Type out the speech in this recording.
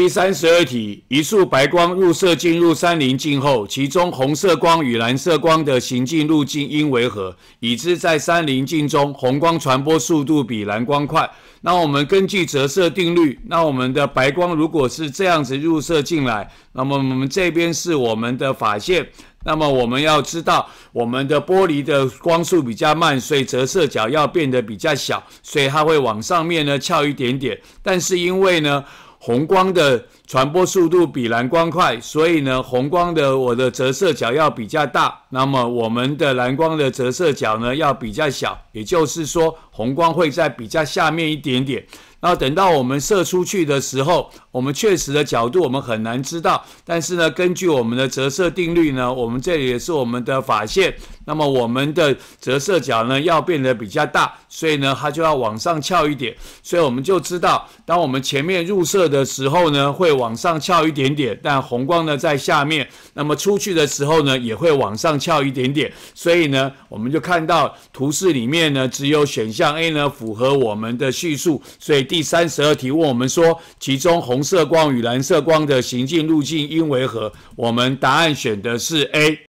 第三十二题：一束白光入射进入三棱镜后，其中红色光与蓝色光的行进路径应为何？已知在三棱镜中，红光传播速度比蓝光快。那我们根据折射定律，那我们的白光如果是这样子入射进来，那么我们这边是我们的法线。那么我们要知道，我们的玻璃的光速比较慢，所以折射角要变得比较小，所以它会往上面呢翘一点点。但是因为呢。红光的传播速度比蓝光快，所以呢，红光的我的折射角要比较大，那么我们的蓝光的折射角呢要比较小，也就是说，红光会在比较下面一点点。那等到我们射出去的时候，我们确实的角度我们很难知道，但是呢，根据我们的折射定律呢，我们这里也是我们的法线。那么我们的折射角呢要变得比较大，所以呢它就要往上翘一点，所以我们就知道，当我们前面入射的时候呢会往上翘一点点，但红光呢在下面，那么出去的时候呢也会往上翘一点点，所以呢我们就看到图示里面呢只有选项 A 呢符合我们的叙述，所以第三十二题问我们说，其中红色光与蓝色光的行进路径应为何？我们答案选的是 A。